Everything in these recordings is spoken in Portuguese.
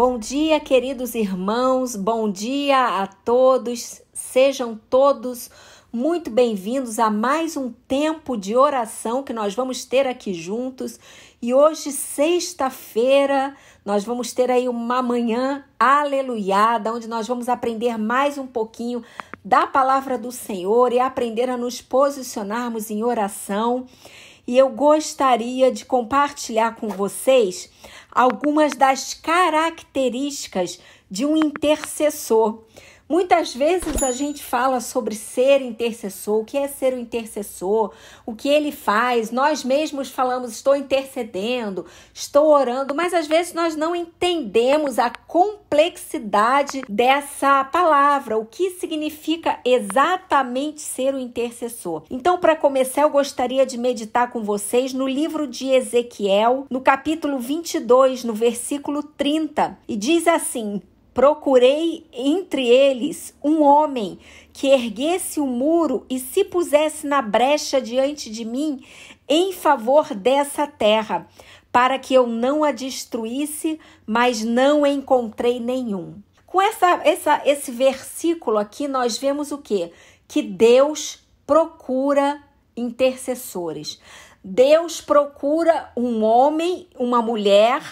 Bom dia, queridos irmãos, bom dia a todos, sejam todos muito bem-vindos a mais um tempo de oração que nós vamos ter aqui juntos. E hoje, sexta-feira, nós vamos ter aí uma manhã aleluiada, onde nós vamos aprender mais um pouquinho da palavra do Senhor e aprender a nos posicionarmos em oração e eu gostaria de compartilhar com vocês algumas das características de um intercessor. Muitas vezes a gente fala sobre ser intercessor, o que é ser o um intercessor, o que ele faz. Nós mesmos falamos, estou intercedendo, estou orando, mas às vezes nós não entendemos a complexidade dessa palavra, o que significa exatamente ser o um intercessor. Então, para começar, eu gostaria de meditar com vocês no livro de Ezequiel, no capítulo 22, no versículo 30, e diz assim: Procurei entre eles um homem que erguesse o um muro e se pusesse na brecha diante de mim em favor dessa terra, para que eu não a destruísse, mas não encontrei nenhum. Com essa, essa, esse versículo aqui, nós vemos o que? Que Deus procura intercessores. Deus procura um homem, uma mulher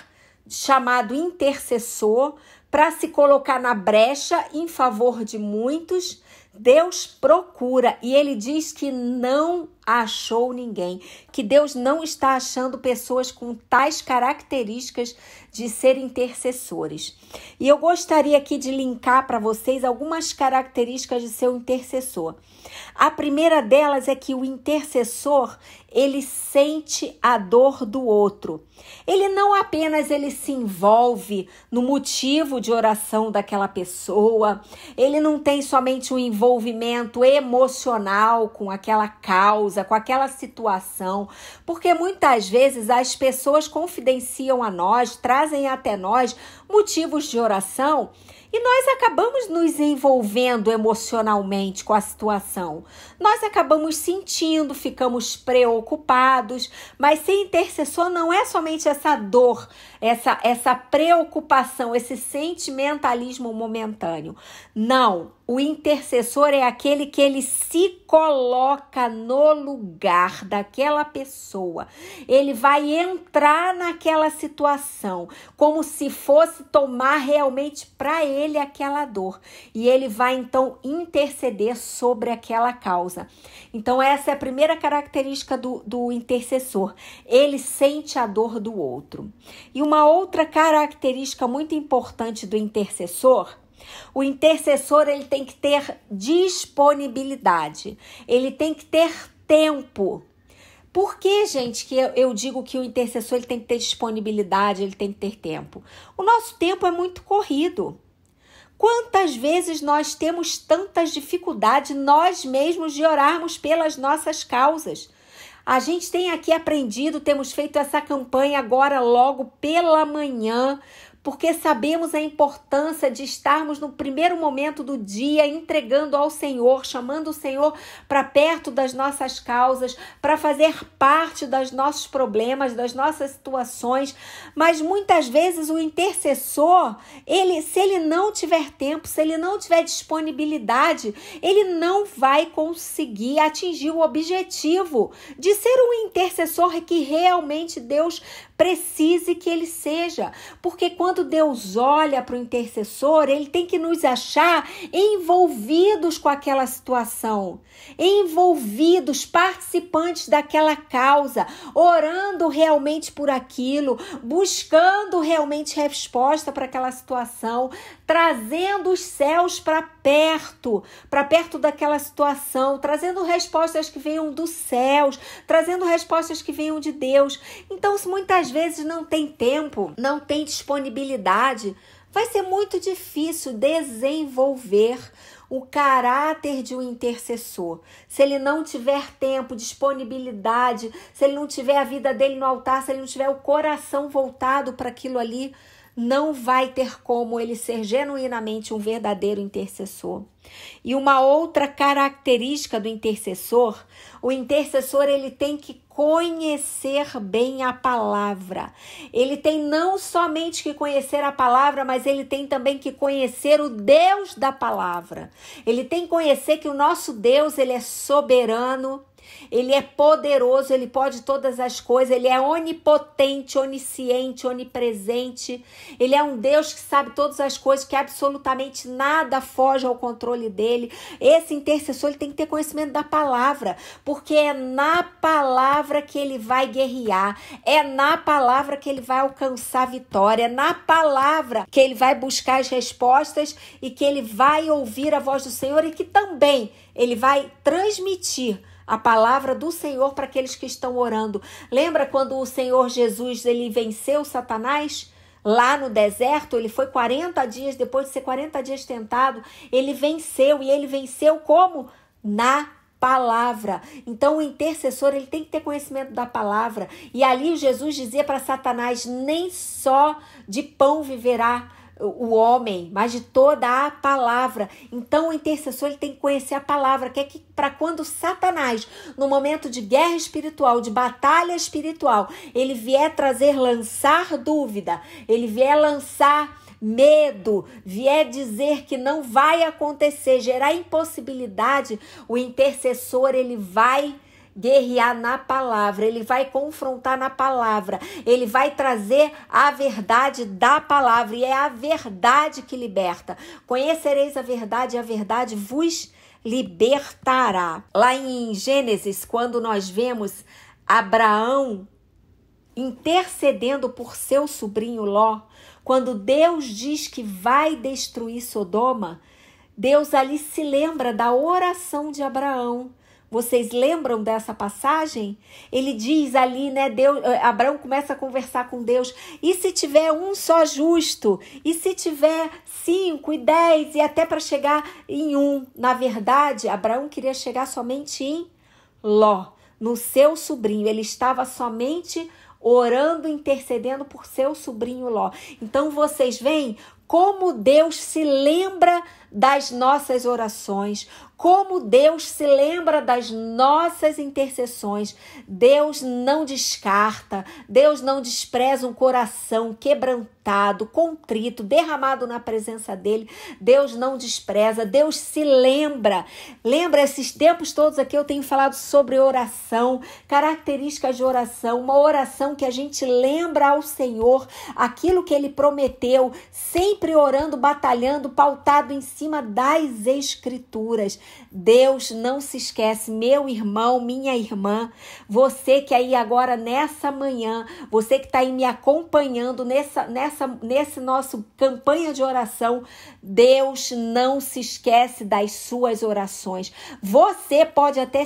chamado intercessor para se colocar na brecha em favor de muitos, Deus procura e ele diz que não achou ninguém, que Deus não está achando pessoas com tais características de ser intercessores. E eu gostaria aqui de linkar para vocês algumas características de seu intercessor. A primeira delas é que o intercessor, ele sente a dor do outro. Ele não apenas ele se envolve no motivo de oração daquela pessoa, ele não tem somente um envolvimento emocional com aquela causa com aquela situação, porque muitas vezes as pessoas confidenciam a nós, trazem até nós motivos de oração e nós acabamos nos envolvendo emocionalmente com a situação. Nós acabamos sentindo, ficamos preocupados, mas ser intercessor não é somente essa dor, essa, essa preocupação, esse sentimentalismo momentâneo. Não, o intercessor é aquele que ele se coloca no lugar daquela pessoa. Ele vai entrar naquela situação como se fosse tomar realmente para ele aquela dor. E ele vai então interceder sobre aquela causa. Então, essa é a primeira característica do, do intercessor. Ele sente a dor do outro. E uma outra característica muito importante do intercessor o intercessor ele tem que ter disponibilidade, ele tem que ter tempo. Por que, gente, que eu, digo que o intercessor ele tem que ter disponibilidade, ele tem que ter tempo? O nosso tempo é muito corrido. Quantas vezes nós temos tantas dificuldades nós mesmos de orarmos pelas nossas causas? A gente tem aqui aprendido, temos feito essa campanha agora logo pela manhã, porque sabemos a importância de estarmos no primeiro momento do dia entregando ao Senhor, chamando o Senhor para perto das nossas causas, para fazer parte dos nossos problemas, das nossas situações. Mas muitas vezes o intercessor, ele, se ele não tiver tempo, se ele não tiver disponibilidade, ele não vai conseguir atingir o objetivo de ser um intercessor que realmente Deus precise que ele seja, porque quando Deus olha para o intercessor, ele tem que nos achar envolvidos com aquela situação, envolvidos, participantes daquela causa, orando realmente por aquilo, buscando realmente resposta para aquela situação, trazendo os céus para perto, para perto daquela situação, trazendo respostas que venham dos céus, trazendo respostas que venham de Deus. Então, se muitas vezes não tem tempo, não tem disponibilidade, vai ser muito difícil desenvolver o caráter de um intercessor. Se ele não tiver tempo, disponibilidade, se ele não tiver a vida dele no altar, se ele não tiver o coração voltado para aquilo ali, não vai ter como ele ser genuinamente um verdadeiro intercessor. E uma outra característica do intercessor, o intercessor ele tem que conhecer bem a palavra. Ele tem não somente que conhecer a palavra, mas ele tem também que conhecer o Deus da palavra. Ele tem que conhecer que o nosso Deus, ele é soberano, ele é poderoso, ele pode todas as coisas, ele é onipotente, onisciente, onipresente. Ele é um Deus que sabe todas as coisas, que absolutamente nada foge ao controle dele. Esse intercessor ele tem que ter conhecimento da palavra, porque é na palavra que ele vai guerrear, é na palavra que ele vai alcançar vitória, é na palavra que ele vai buscar as respostas e que ele vai ouvir a voz do Senhor e que também ele vai transmitir a palavra do Senhor para aqueles que estão orando. Lembra quando o Senhor Jesus ele venceu Satanás? Lá no deserto, ele foi 40 dias, depois de ser 40 dias tentado, ele venceu e ele venceu como? Na palavra. Então o intercessor, ele tem que ter conhecimento da palavra. E ali Jesus dizia para Satanás: "Nem só de pão viverá, o homem, mas de toda a palavra. Então o intercessor ele tem que conhecer a palavra, que é que para quando Satanás, no momento de guerra espiritual, de batalha espiritual, ele vier trazer lançar dúvida, ele vier lançar medo, vier dizer que não vai acontecer, gerar impossibilidade, o intercessor ele vai guerrear na palavra, ele vai confrontar na palavra, ele vai trazer a verdade da palavra e é a verdade que liberta. Conhecereis a verdade e a verdade vos libertará. Lá em Gênesis, quando nós vemos Abraão intercedendo por seu sobrinho Ló, quando Deus diz que vai destruir Sodoma, Deus ali se lembra da oração de Abraão. Vocês lembram dessa passagem? Ele diz ali, né? Deus, eh, Abraão começa a conversar com Deus. E se tiver um só justo? E se tiver cinco e dez e até para chegar em um? Na verdade, Abraão queria chegar somente em Ló, no seu sobrinho. Ele estava somente orando, intercedendo por seu sobrinho Ló. Então vocês veem como Deus se lembra das nossas orações, como Deus se lembra das nossas intercessões, Deus não descarta, Deus não despreza um coração quebrantado quebrantado, contrito, derramado na presença dele, Deus não despreza, Deus se lembra. Lembra esses tempos todos aqui eu tenho falado sobre oração, características de oração, uma oração que a gente lembra ao Senhor aquilo que ele prometeu, sempre orando, batalhando, pautado em cima das escrituras. Deus não se esquece, meu irmão, minha irmã, você que aí agora nessa manhã, você que está aí me acompanhando nessa nessa nessa nesse nosso campanha de oração, Deus não se esquece das suas orações. Você pode até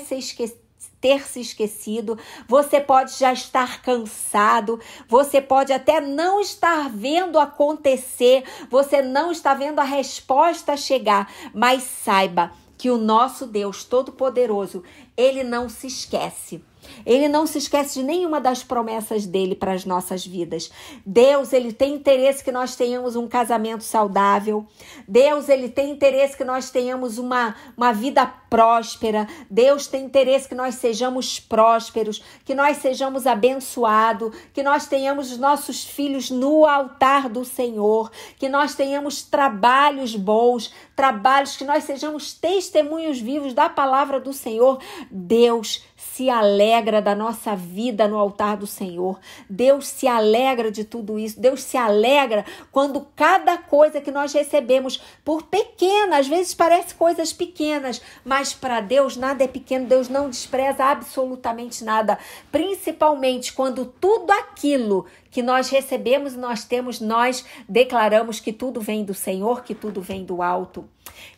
ter se esquecido, você pode já estar cansado, você pode até não estar vendo acontecer, você não está vendo a resposta chegar, mas saiba que o nosso Deus Todo-Poderoso, ele não se esquece. Ele não se esquece de nenhuma das promessas dele para as nossas vidas. Deus, ele tem interesse que nós tenhamos um casamento saudável. Deus, ele tem interesse que nós tenhamos uma, uma vida próspera. Deus tem interesse que nós sejamos prósperos, que nós sejamos abençoados, que nós tenhamos os nossos filhos no altar do Senhor, que nós tenhamos trabalhos bons, trabalhos que nós sejamos testemunhos vivos da palavra do Senhor. Deus se alegra da nossa vida no altar do Senhor. Deus se alegra de tudo isso. Deus se alegra quando cada coisa que nós recebemos, por pequena, às vezes parece coisas pequenas, mas para Deus nada é pequeno. Deus não despreza absolutamente nada, principalmente quando tudo aquilo que nós recebemos, nós temos, nós declaramos que tudo vem do Senhor, que tudo vem do alto.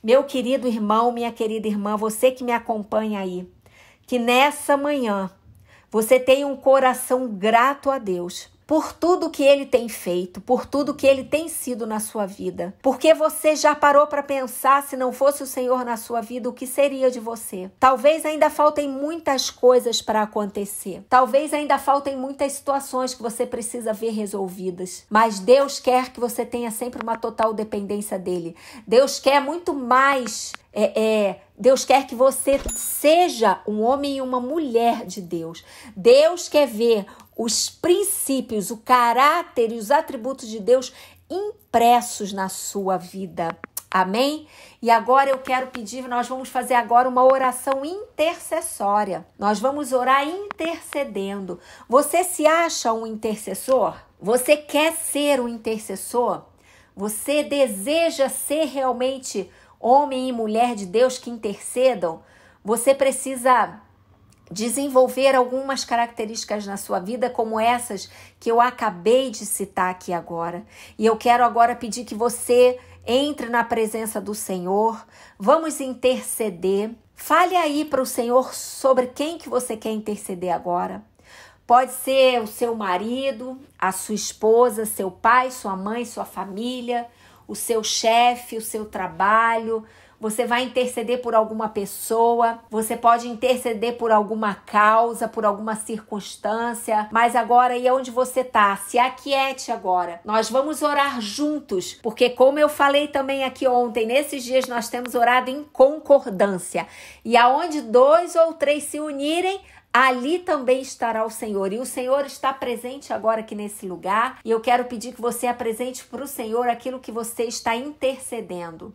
Meu querido irmão, minha querida irmã, você que me acompanha aí, que nessa manhã você tenha um coração grato a Deus por tudo que ele tem feito, por tudo que ele tem sido na sua vida. Porque você já parou para pensar se não fosse o Senhor na sua vida, o que seria de você? Talvez ainda faltem muitas coisas para acontecer. Talvez ainda faltem muitas situações que você precisa ver resolvidas. Mas Deus quer que você tenha sempre uma total dependência dele. Deus quer muito mais é, é Deus quer que você seja um homem e uma mulher de Deus. Deus quer ver os princípios, o caráter e os atributos de Deus impressos na sua vida. Amém? E agora eu quero pedir, nós vamos fazer agora uma oração intercessória. Nós vamos orar intercedendo. Você se acha um intercessor? Você quer ser um intercessor? Você deseja ser realmente um homem e mulher de Deus que intercedam, você precisa desenvolver algumas características na sua vida, como essas que eu acabei de citar aqui agora. E eu quero agora pedir que você entre na presença do Senhor, vamos interceder. Fale aí para o Senhor sobre quem que você quer interceder agora. Pode ser o seu marido, a sua esposa, seu pai, sua mãe, sua família, o seu chefe, o seu trabalho, você vai interceder por alguma pessoa, você pode interceder por alguma causa, por alguma circunstância, mas agora e onde você tá? Se aquiete agora. Nós vamos orar juntos, porque como eu falei também aqui ontem, nesses dias nós temos orado em concordância. E aonde dois ou três se unirem, ali também estará o Senhor. E o Senhor está presente agora aqui nesse lugar. E eu quero pedir que você apresente para o Senhor aquilo que você está intercedendo.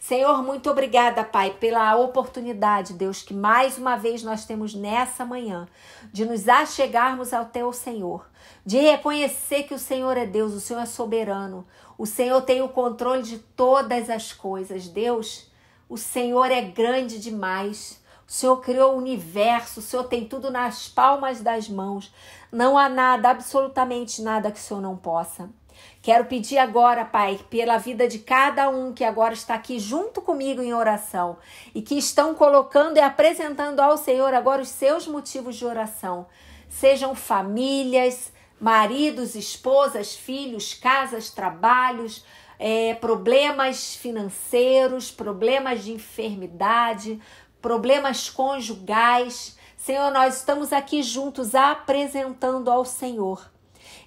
Senhor, muito obrigada, Pai, pela oportunidade, Deus, que mais uma vez nós temos nessa manhã de nos achegarmos ao Teu Senhor, de reconhecer que o Senhor é Deus, o Senhor é soberano, o Senhor tem o controle de todas as coisas. Deus, o Senhor é grande demais. O Senhor criou o universo, o Senhor tem tudo nas palmas das mãos. Não há nada, absolutamente nada que o Senhor não possa. Quero pedir agora, Pai, pela vida de cada um que agora está aqui junto comigo em oração e que estão colocando e apresentando ao Senhor agora os seus motivos de oração. Sejam famílias, maridos, esposas, filhos, casas, trabalhos, é, problemas financeiros, problemas de enfermidade, problemas conjugais. Senhor, nós estamos aqui juntos apresentando ao Senhor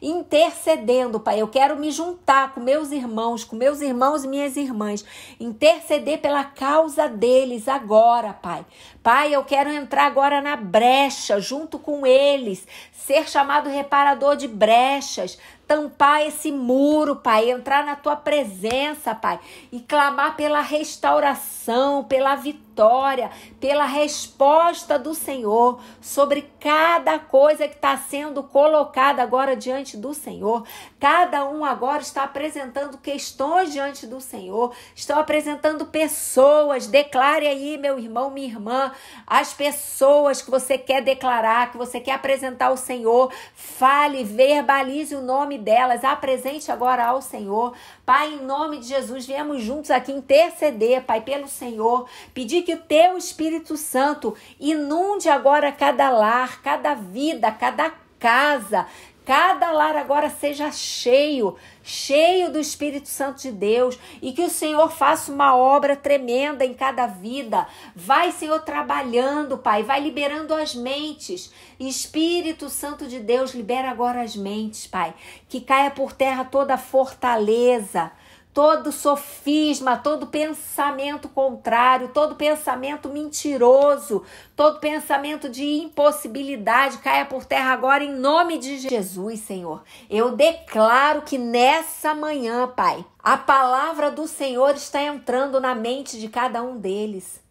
intercedendo, Pai. Eu quero me juntar com meus irmãos, com meus irmãos e minhas irmãs, interceder pela causa deles agora, Pai. Pai, eu quero entrar agora na brecha junto com eles, ser chamado reparador de brechas, tampar esse muro, Pai, entrar na tua presença, Pai, e clamar pela restauração, pela vitória, pela resposta do Senhor sobre cada coisa que está sendo colocada agora diante do Senhor. Cada um agora está apresentando questões diante do Senhor, estão apresentando pessoas. Declare aí, meu irmão, minha irmã, as pessoas que você quer declarar, que você quer apresentar ao Senhor. Fale, verbalize o nome delas, apresente agora ao Senhor. Pai, em nome de Jesus, viemos juntos aqui interceder, Pai, pelo Senhor, pedir que o teu Espírito Santo inunde agora cada lar, cada vida, cada casa, Cada lar agora seja cheio, cheio do Espírito Santo de Deus e que o Senhor faça uma obra tremenda em cada vida. Vai, Senhor, trabalhando, Pai, vai liberando as mentes. Espírito Santo de Deus, libera agora as mentes, Pai. Que caia por terra toda a fortaleza todo sofisma, todo pensamento contrário, todo pensamento mentiroso, todo pensamento de impossibilidade caia por terra agora em nome de Jesus, Senhor. Eu declaro que nessa manhã, Pai, a palavra do Senhor está entrando na mente de cada um deles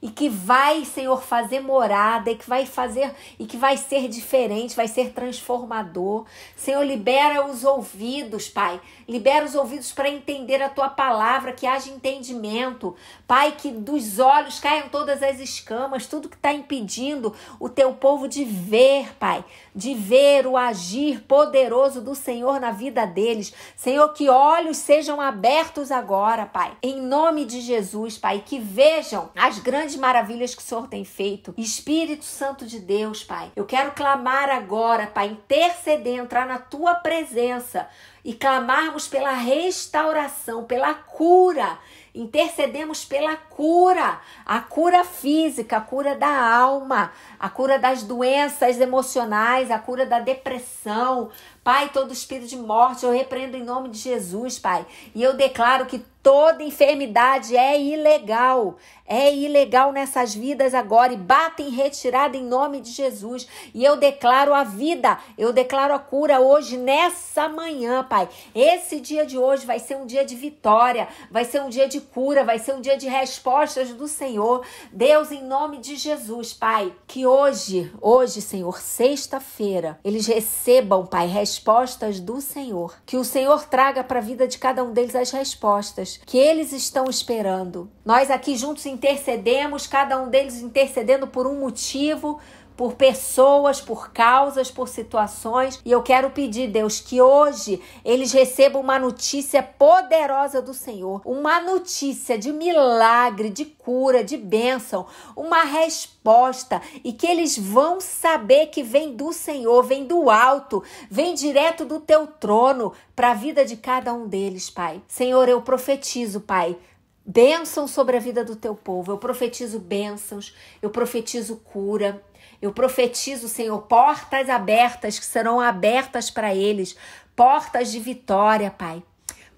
e que vai, Senhor, fazer morada e que vai fazer e que vai ser diferente, vai ser transformador. Senhor, libera os ouvidos, Pai. Libera os ouvidos para entender a tua palavra, que haja entendimento. Pai, que dos olhos caiam todas as escamas, tudo que está impedindo o teu povo de ver, Pai, de ver o agir poderoso do Senhor na vida deles. Senhor, que olhos sejam abertos agora, Pai. Em nome de Jesus, Pai, que vejam as grandes grandes maravilhas que o Senhor tem feito. Espírito Santo de Deus, Pai, eu quero clamar agora, Pai, interceder, entrar na tua presença e clamarmos pela restauração, pela cura. Intercedemos pela cura, a cura física, a cura da alma, a cura das doenças emocionais, a cura da depressão. Pai, todo espírito de morte eu repreendo em nome de Jesus, Pai. E eu declaro que toda enfermidade é ilegal. É ilegal nessas vidas agora e bata em retirada em nome de Jesus. E eu declaro a vida, eu declaro a cura hoje, nessa manhã, Pai. Esse dia de hoje vai ser um dia de vitória, vai ser um dia de cura, vai ser um dia de respostas do Senhor. Deus, em nome de Jesus, Pai, que hoje, hoje, Senhor, sexta-feira, eles recebam, Pai, respostas respostas do Senhor. Que o Senhor traga para a vida de cada um deles as respostas que eles estão esperando. Nós aqui juntos intercedemos, cada um deles intercedendo por um motivo, por pessoas, por causas, por situações. E eu quero pedir, Deus, que hoje eles recebam uma notícia poderosa do Senhor, uma notícia de milagre, de cura, de bênção, uma resposta e que eles vão saber que vem do Senhor, vem do alto, vem direto do teu trono para a vida de cada um deles, Pai. Senhor, eu profetizo, Pai, bênção sobre a vida do teu povo. Eu profetizo bênçãos, eu profetizo cura, eu profetizo, Senhor, portas abertas que serão abertas para eles, portas de vitória, Pai,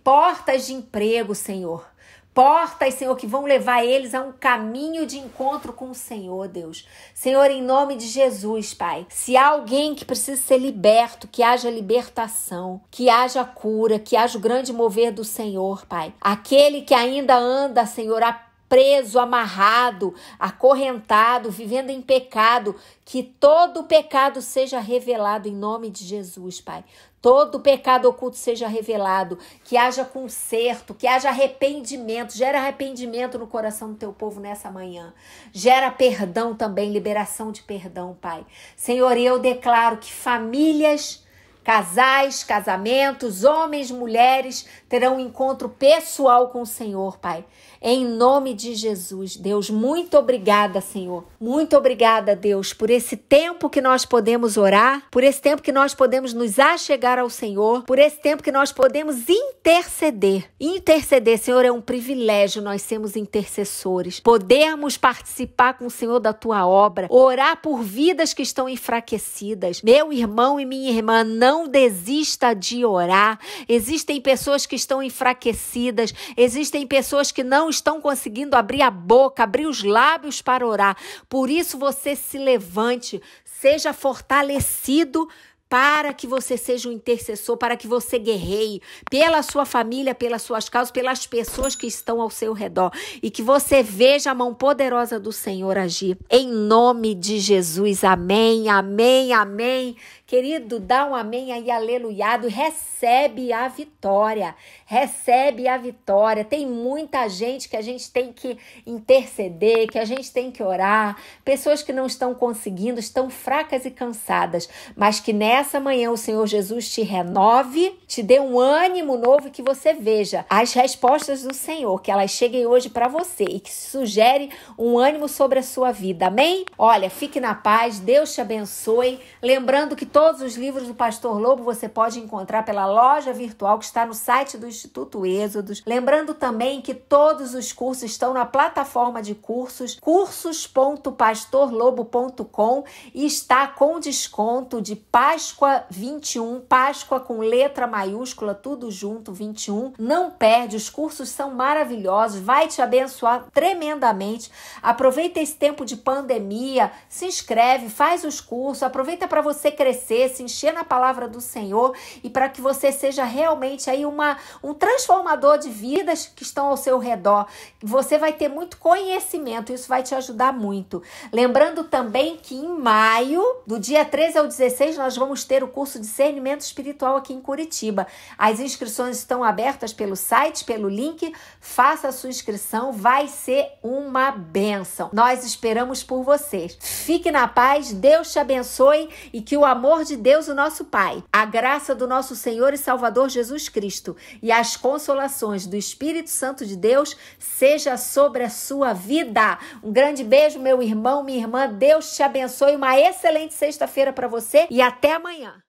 portas de emprego, Senhor. Portas, Senhor, que vão levar eles a um caminho de encontro com o Senhor, Deus. Senhor, em nome de Jesus, Pai, se há alguém que precisa ser liberto, que haja libertação, que haja cura, que haja o grande mover do Senhor, Pai. Aquele que ainda anda, Senhor, a preso, amarrado, acorrentado, vivendo em pecado, que todo pecado seja revelado em nome de Jesus, Pai. Todo pecado oculto seja revelado, que haja conserto, que haja arrependimento, gera arrependimento no coração do teu povo nessa manhã. Gera perdão também, liberação de perdão, Pai. Senhor, eu declaro que famílias Casais, casamentos, homens, mulheres terão um encontro pessoal com o Senhor, Pai. Em nome de Jesus, Deus, muito obrigada, Senhor. Muito obrigada, Deus, por esse tempo que nós podemos orar, por esse tempo que nós podemos nos achegar ao Senhor, por esse tempo que nós podemos interceder. Interceder, Senhor, é um privilégio nós sermos intercessores, podermos participar com o Senhor da tua obra, orar por vidas que estão enfraquecidas. Meu irmão e minha irmã, não não desista de orar. Existem pessoas que estão enfraquecidas, existem pessoas que não estão conseguindo abrir a boca, abrir os lábios para orar. Por isso você se levante, seja fortalecido para que você seja um intercessor, para que você guerreie pela sua família, pelas suas causas, pelas pessoas que estão ao seu redor e que você veja a mão poderosa do Senhor agir. Em nome de Jesus. Amém. Amém. Amém. Querido, dá um amém aí, aleluiado, recebe a vitória. Recebe a vitória. Tem muita gente que a gente tem que interceder, que a gente tem que orar, pessoas que não estão conseguindo, estão fracas e cansadas, mas que nessa essa manhã o Senhor Jesus te renove, te dê um ânimo novo e que você veja as respostas do Senhor, que elas cheguem hoje para você e que sugere um ânimo sobre a sua vida. Amém? Olha, fique na paz, Deus te abençoe. Lembrando que todos os livros do Pastor Lobo você pode encontrar pela loja virtual que está no site do Instituto Êxodos. Lembrando também que todos os cursos estão na plataforma de cursos cursos.pastorlobo.com e está com desconto de paz Páscoa 21, Páscoa com letra maiúscula, tudo junto, 21. Não perde, os cursos são maravilhosos, vai te abençoar tremendamente. Aproveita esse tempo de pandemia, se inscreve, faz os cursos, aproveita para você crescer, se encher na palavra do Senhor e para que você seja realmente aí uma, um transformador de vidas que estão ao seu redor. Você vai ter muito conhecimento, isso vai te ajudar muito. Lembrando também que em maio, do dia 13 ao 16, nós vamos vamos ter o curso Discernimento Espiritual aqui em Curitiba. As inscrições estão abertas pelo site, pelo link. Faça a sua inscrição, vai ser uma benção. Nós esperamos por vocês. Fique na paz, Deus te abençoe e que o amor de Deus, o nosso Pai, a graça do nosso Senhor e Salvador Jesus Cristo e as consolações do Espírito Santo de Deus seja sobre a sua vida. Um grande beijo, meu irmão, minha irmã. Deus te abençoe. Uma excelente sexta-feira para você e até amanhã.